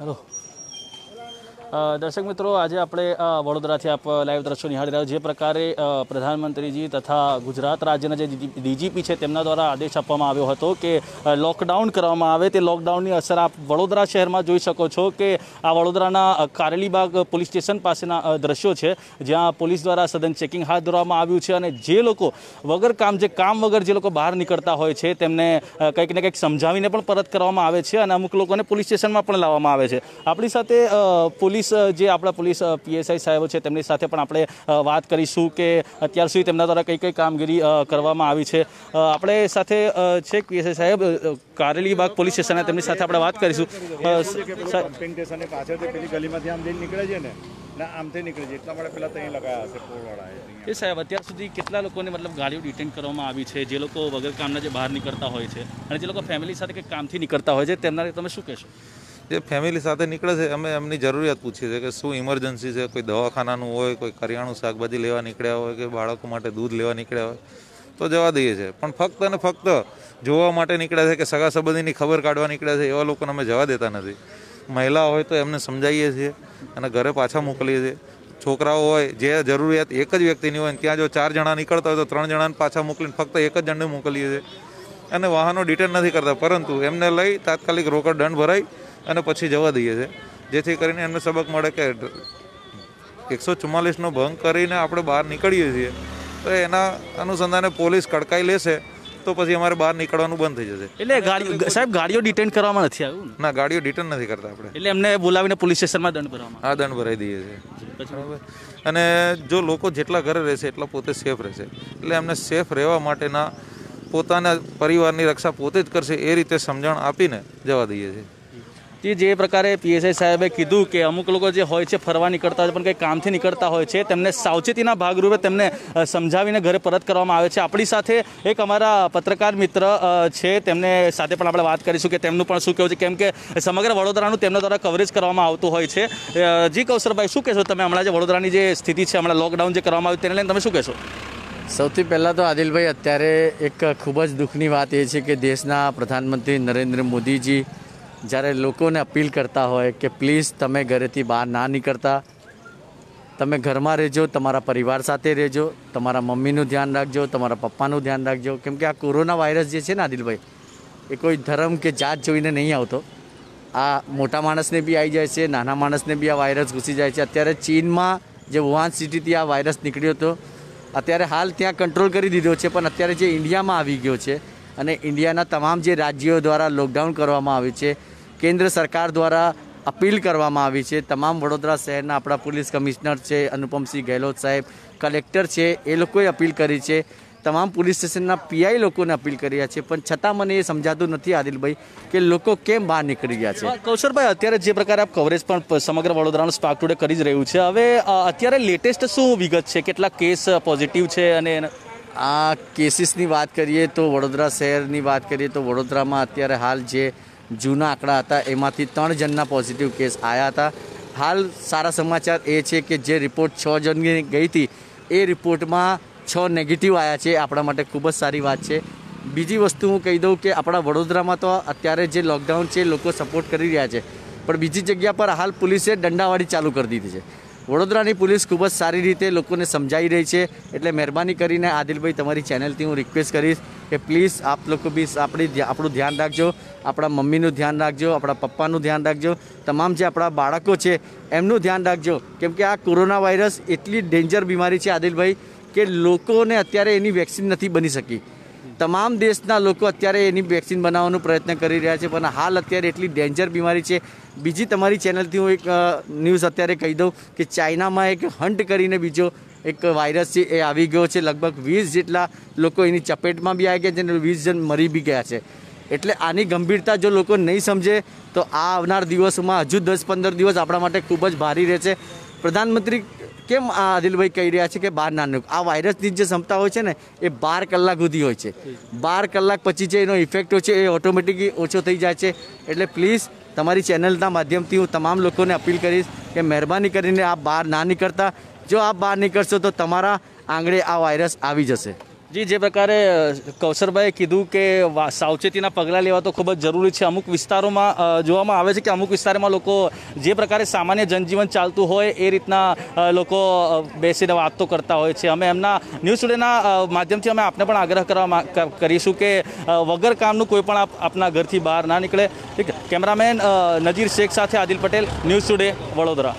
好。દર્શક મિત્રો આજે આપણે વડોદરાથી આપ લાઈવ દ્રશ્યો નિહાળી રહ્યા જે પ્રકારે પ્રધાનમંત્રીજી તથા ગુજરાત રાજ્યના જે ડીજીપી છે તેમના દ્વારા આદેશ આપવામાં આવ્યો હતો કે લોકડાઉન કરવામાં આવે તે લોકડાઉનની અસર આપ વડોદરા શહેરમાં જોઈ શકો છો કે આ વડોદરાના કારેલીબાગ પોલીસ સ્ટેશન પાસેના દ્રશ્યો છે જ્યાં પોલીસ દ્વારા સદન ચેકિંગ હાથ ધરવામાં આવ્યું છે અને જે લોકો વગર કામ જે કામ વગર જે લોકો બહાર નીકળતા હોય છે તેમને કંઈક ને કંઈક સમજાવીને પણ પરત કરવામાં આવે છે અને અમુક લોકોને પોલીસ સ્ટેશનમાં પણ લાવવામાં આવે છે આપણી સાથે પોલીસ પોલીસ જે આપણા પોલીસ પીએસઆઈ સાહેબ છે તેમની સાથે પણ આપણે વાત કરીશું કે અત્યાર સુધી તેમના દ્વારા કઈ કઈ કામગીરી કરવામાં આવી છે આપણે સાથે છે પીએસઆઈ સાહેબ કારેલીબાગ પોલીસ સ્ટેશનના તેમની સાથે આપણે વાત કરીશું પાછળ પેલી ગલીમાંથી આમ નીકળે છે ને આમથી નીકળી જાય એટલા માટે એ સાહેબ અત્યાર સુધી કેટલા લોકોને મતલબ ગાડીઓ ડિટેન કરવામાં આવી છે જે લોકો વગર કામના જે બહાર નીકળતા હોય છે અને જે લોકો ફેમિલી સાથે કંઈક કામથી નીકળતા હોય છે તેમના તમે શું કહેશો જે ફેમિલી સાથે નીકળે છે અમે એમની જરૂરિયાત પૂછીએ છીએ કે શું ઇમરજન્સી છે કોઈ દવાખાનાનું હોય કોઈ કરિયાણું શાકભાજી લેવા નીકળ્યા હોય કે બાળકો માટે દૂધ લેવા નીકળ્યા હોય તો જવા દઈએ છીએ પણ ફક્ત અને ફક્ત જોવા માટે નીકળ્યા છે કે સગા સંબંધીની ખબર કાઢવા નીકળ્યા છે એવા લોકોને અમે જવા દેતા નથી મહિલા હોય તો એમને સમજાવીએ છીએ અને ઘરે પાછા મોકલીએ છીએ છોકરાઓ હોય જે જરૂરિયાત એક જ વ્યક્તિની હોય ત્યાં જો ચાર જણા નીકળતા હોય તો ત્રણ જણાને પાછા મોકલીને ફક્ત એક જ જણને મોકલીએ છીએ અને વાહનો ડિટેલ નથી કરતા પરંતુ એમને લઈ તાત્કાલિક રોકડ દંડ ભરાય અને પછી જવા દઈએ છીએ જેથી કરીને એમને સબક મળે કે એકસો ચુમ્માલીસનો ભંગ કરીને આપણે બહાર નીકળીએ છીએ તો એના અનુસંધાને પોલીસ કડકાઈ લેશે તો પછી અમારે બહાર નીકળવાનું બંધ થઈ જશે એટલે સાહેબ ગાડીઓ ડિટેન કરવામાં નથી આવ્યું ના ગાડીઓ ડિટેન નથી કરતા આપણે એટલે એમને બોલાવીને પોલીસ સ્ટેશનમાં દંડ ભરવામાં હા દંડ ભરાઈ દઈએ છીએ અને જો લોકો જેટલા ઘરે રહેશે એટલા પોતે સેફ રહેશે એટલે એમને સેફ રહેવા માટેના પોતાના પરિવારની રક્ષા પોતે જ કરશે એ રીતે સમજણ આપીને જવા દઈએ છીએ તે જે પ્રકારે પીએસઆઈ સાહેબે કીધું કે અમુક લોકો જે હોય છે ફરવા નીકળતા હોય પણ કંઈ કામથી નીકળતા હોય છે તેમને સાવચેતીના ભાગરૂપે તેમને સમજાવીને ઘરે પરત કરવામાં આવે છે આપણી સાથે એક અમારા પત્રકાર મિત્ર છે તેમને સાથે પણ આપણે વાત કરીશું કે તેમનું પણ શું કહેવું છે કેમ કે સમગ્ર વડોદરાનું તેમના દ્વારા કવરેજ કરવામાં આવતું હોય છે જી કૌશરભાઈ શું કહેશો તમે હમણાં જે વડોદરાની જે સ્થિતિ છે હમણાં લોકડાઉન જે કરવામાં આવ્યું તેને લઈને તમે શું કહેશો સૌથી પહેલાં તો આદિલભાઈ અત્યારે એક ખૂબ જ દુઃખની વાત એ છે કે દેશના પ્રધાનમંત્રી નરેન્દ્ર મોદીજી જ્યારે લોકોને અપીલ કરતા હોય કે પ્લીઝ તમે ઘરેથી બહાર ના નીકળતા તમે ઘરમાં રહેજો તમારા પરિવાર સાથે રહેજો તમારા મમ્મીનું ધ્યાન રાખજો તમારા પપ્પાનું ધ્યાન રાખજો કેમ કે આ કોરોના વાયરસ જે છે ને આદિલભાઈ એ કોઈ ધર્મ કે જાત જોઈને નહીં આવતો આ મોટા માણસને બી આવી જાય છે નાના માણસને બી આ વાયરસ ઘૂસી જાય છે અત્યારે ચીનમાં જે વુહાન સિટીથી આ વાયરસ નીકળ્યો હતો અત્યારે હાલ ત્યાં કંટ્રોલ કરી દીધો છે પણ અત્યારે જે ઇન્ડિયામાં આવી ગયો છે અને ઇન્ડિયાના તમામ જે રાજ્યો દ્વારા લોકડાઉન કરવામાં આવ્યું છે કેન્દ્ર સરકાર દ્વારા અપીલ કરવામાં આવી છે તમામ વડોદરા શહેરના આપણા પોલીસ કમિશનર છે અનુપમસિંહ ગેહલોત સાહેબ કલેક્ટર છે એ લોકોએ અપીલ કરી છે તમામ પોલીસ સ્ટેશનના પીઆઈ લોકોને અપીલ કરી છે પણ છતાં મને એ સમજાતું નથી આદિલભાઈ કે લોકો કેમ બહાર નીકળી ગયા છે કૌશરભાઈ અત્યારે જે પ્રકારે આપ કવરેજ પણ સમગ્ર વડોદરાનું સ્પાર્ક ટુડે કરી જ રહ્યું છે હવે અત્યારે લેટેસ્ટ શું વિગત છે કેટલા કેસ પોઝિટિવ છે અને આ કેસીસની વાત કરીએ તો વડોદરા શહેરની વાત કરીએ તો વડોદરામાં અત્યારે હાલ જે જૂના આંકડા હતા એમાંથી ત્રણ જણના પોઝિટિવ કેસ આવ્યા હતા હાલ સારા સમાચાર એ છે કે જે રિપોર્ટ છ જણની ગઈ હતી એ રિપોર્ટમાં છ નેગેટિવ આવ્યા છે આપણા માટે ખૂબ જ સારી વાત છે બીજી વસ્તુ હું કહી દઉં કે આપણા વડોદરામાં તો અત્યારે જે લોકડાઉન છે લોકો સપોર્ટ કરી રહ્યા છે પણ બીજી જગ્યા પર હાલ પોલીસે દંડાવાળી ચાલુ કરી દીધી છે વડોદરાની પોલીસ ખૂબ જ સારી રીતે લોકોને સમજાવી રહી છે એટલે મહેરબાની કરીને આદિલભાઈ તમારી ચેનલથી હું રિક્વેસ્ટ કરીશ કે પ્લીઝ આપ લોકો બી આપણી આપણું ધ્યાન રાખજો આપણા મમ્મીનું ધ્યાન રાખજો આપણા પપ્પાનું ધ્યાન રાખજો તમામ જે આપણા બાળકો છે એમનું ધ્યાન રાખજો કેમકે આ કોરોના વાયરસ એટલી ડેન્જર બીમારી છે આદિલભાઈ કે લોકોને અત્યારે એની વેક્સિન નથી બની શકી તમામ દેશના લોકો અત્યારે એની વેક્સિન બનાવવાનો પ્રયત્ન કરી રહ્યા છે પણ હાલ અત્યારે એટલી ડેન્જર બીમારી છે બીજી તમારી ચેનલથી હું એક ન્યૂઝ અત્યારે કહી દઉં કે ચાઇનામાં એક હન્ટ કરીને બીજો એક વાયરસ છે એ આવી ગયો છે લગભગ વીસ જેટલા લોકો એની ચપેટમાં બી આવી ગયા છે અને વીસ જણ મરી બી ગયા છે એટલે આની ગંભીરતા જો લોકો નહીં સમજે તો આ આવનાર દિવસોમાં હજુ દસ પંદર દિવસ આપણા માટે ખૂબ જ ભારી રહેશે પ્રધાનમંત્રી કેમ આ અનિલભાઈ કહી રહ્યા છે કે બહાર ના આ વાયરસની જે ક્ષમતા હોય છે ને એ બાર કલાક સુધી હોય છે બાર કલાક પછી જે એનો ઇફેક્ટ હોય છે એ ઓટોમેટિક ઓછો થઈ જાય છે એટલે પ્લીઝ તમારી ચેનલના માધ્યમથી હું તમામ લોકોને અપીલ કરીશ કે મહેરબાની કરીને આ બહાર ના નીકળતા જો આ બહાર નીકળશો તો તમારા આંગળે આ વાયરસ આવી જશે જી જે પ્રકારે કૌશરભાઈએ કીધું કે સાવચેતીના પગલાં લેવા તો ખૂબ જ જરૂરી છે અમુક વિસ્તારોમાં જોવામાં આવે છે કે અમુક વિસ્તારમાં લોકો જે પ્રકારે સામાન્ય જનજીવન ચાલતું હોય એ રીતના લોકો બેસીને વાતો કરતા હોય છે અમે એમના ન્યૂઝ ટુડેના માધ્યમથી અમે આપને પણ આગ્રહ કરવા કરીશું કે વગર કામનું કોઈ પણ આપના ઘરથી બહાર ના નીકળે ઠીક કેમેરામેન નજીર શેખ સાથે આદિલ પટેલ ન્યૂઝ ટુડે વડોદરા